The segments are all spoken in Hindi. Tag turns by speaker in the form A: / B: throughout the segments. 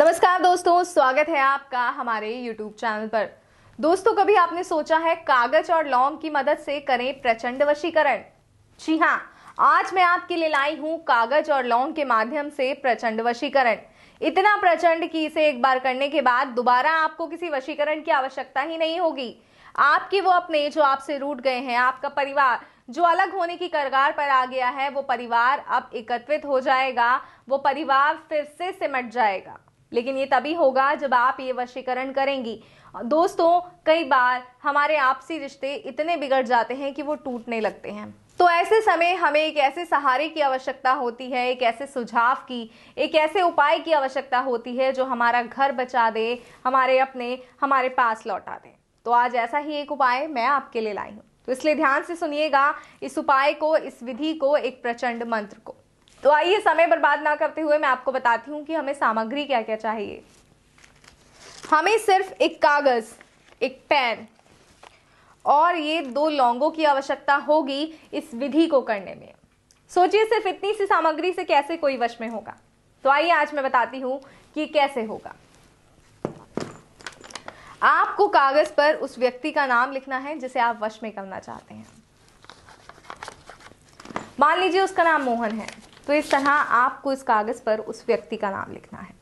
A: नमस्कार दोस्तों स्वागत है आपका हमारे यूट्यूब चैनल पर दोस्तों कभी आपने सोचा है कागज और लौंग की मदद से करें प्रचंड वशीकरण जी हाँ आज मैं आपके लिए लाई हूँ कागज और लौंग के माध्यम से प्रचंड वशीकरण इतना प्रचंड कि इसे एक बार करने के बाद दोबारा आपको किसी वशीकरण की आवश्यकता ही नहीं होगी आपके वो अपने जो आपसे रूट गए हैं आपका परिवार जो अलग होने की करगार पर आ गया है वो परिवार अब एकत्रित हो जाएगा वो परिवार फिर से सिमट जाएगा लेकिन ये तभी होगा जब आप ये वशीकरण करेंगी दोस्तों कई बार हमारे आपसी रिश्ते इतने बिगड़ जाते हैं कि वो टूटने लगते हैं तो ऐसे समय हमें एक ऐसे सहारे की आवश्यकता होती है एक ऐसे सुझाव की एक ऐसे उपाय की आवश्यकता होती है जो हमारा घर बचा दे हमारे अपने हमारे पास लौटा दे तो आज ऐसा ही एक उपाय मैं आपके लिए लाई हूँ तो इसलिए ध्यान से सुनिएगा इस उपाय को इस विधि को एक प्रचंड मंत्र को तो आइए समय बर्बाद ना करते हुए मैं आपको बताती हूँ कि हमें सामग्री क्या क्या चाहिए हमें सिर्फ एक कागज़ एक पेन और ये दो लौंगों की आवश्यकता होगी इस विधि को करने में सोचिए सिर्फ इतनी सी सामग्री से कैसे कोई वश में होगा तो आइए आज मैं बताती हूं कि कैसे होगा आपको कागज पर उस व्यक्ति का नाम लिखना है जिसे आप वश में करना चाहते हैं मान लीजिए उसका नाम मोहन है तो इस तरह आपको इस कागज़ पर उस व्यक्ति का नाम लिखना है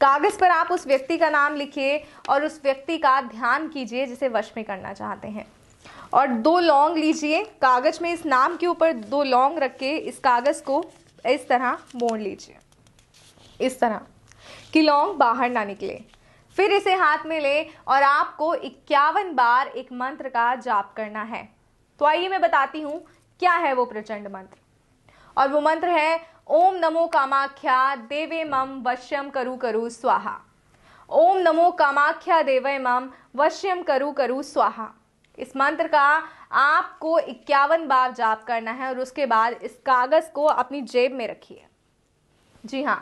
A: कागज़ पर आप उस व्यक्ति का नाम लिखिए और उस व्यक्ति का ध्यान कीजिए जिसे वश में करना चाहते हैं और दो लौंग लीजिए कागज़ में इस नाम के ऊपर दो लौंग रख के इस कागज़ को इस तरह मोड़ लीजिए इस तरह कि लौंग बाहर ना निकले फिर इसे हाथ में ले और आपको इक्यावन बार एक मंत्र का जाप करना है तो आइए मैं बताती हूं क्या है वो प्रचंड मंत्र और वो मंत्र है ओम नमो कामाख्या देवे मम वश्यम करु करु स्वाहा ओम नमो कामाख्या देवे मम वश्यम करु करु स्वाहा इस मंत्र का आपको इक्यावन बार जाप करना है और उसके बाद इस कागज़ को अपनी जेब में रखिए जी हाँ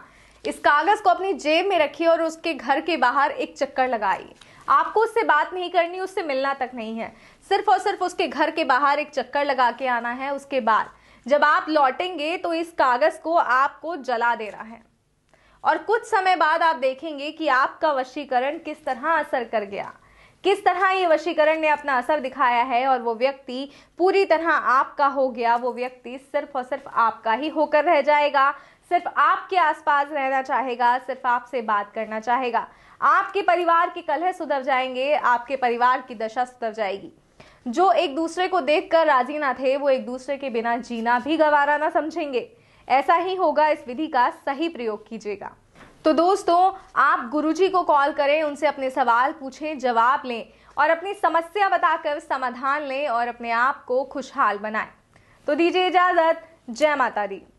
A: इस कागज़ को अपनी जेब में रखिए और उसके घर के बाहर एक चक्कर लगाइए आपको उससे बात नहीं करनी उससे मिलना तक नहीं है सिर्फ और सिर्फ उसके घर के बाहर एक चक्कर लगा के आना है उसके बाद जब आप लौटेंगे तो इस कागज़ को आपको जला दे रहा है और कुछ समय बाद आप देखेंगे कि आपका वशीकरण किस तरह असर कर गया किस तरह ये वशीकरण ने अपना असर दिखाया है और वो व्यक्ति पूरी तरह आपका हो गया वो व्यक्ति सिर्फ और सिर्फ आपका ही होकर रह जाएगा सिर्फ आपके आसपास रहना चाहेगा सिर्फ आपसे बात करना चाहेगा आपके परिवार के कलह सुधर जाएंगे आपके परिवार की दशा सुधर जाएगी जो एक दूसरे को देख कर राजी ना थे वो एक दूसरे के बिना जीना भी गवारा ना समझेंगे ऐसा ही होगा इस विधि का सही प्रयोग कीजिएगा तो दोस्तों आप गुरुजी को कॉल करें उनसे अपने सवाल पूछें जवाब लें और अपनी समस्या बताकर समाधान लें और अपने आप को खुशहाल बनाएं तो दीजिए इजाज़त जय माता दी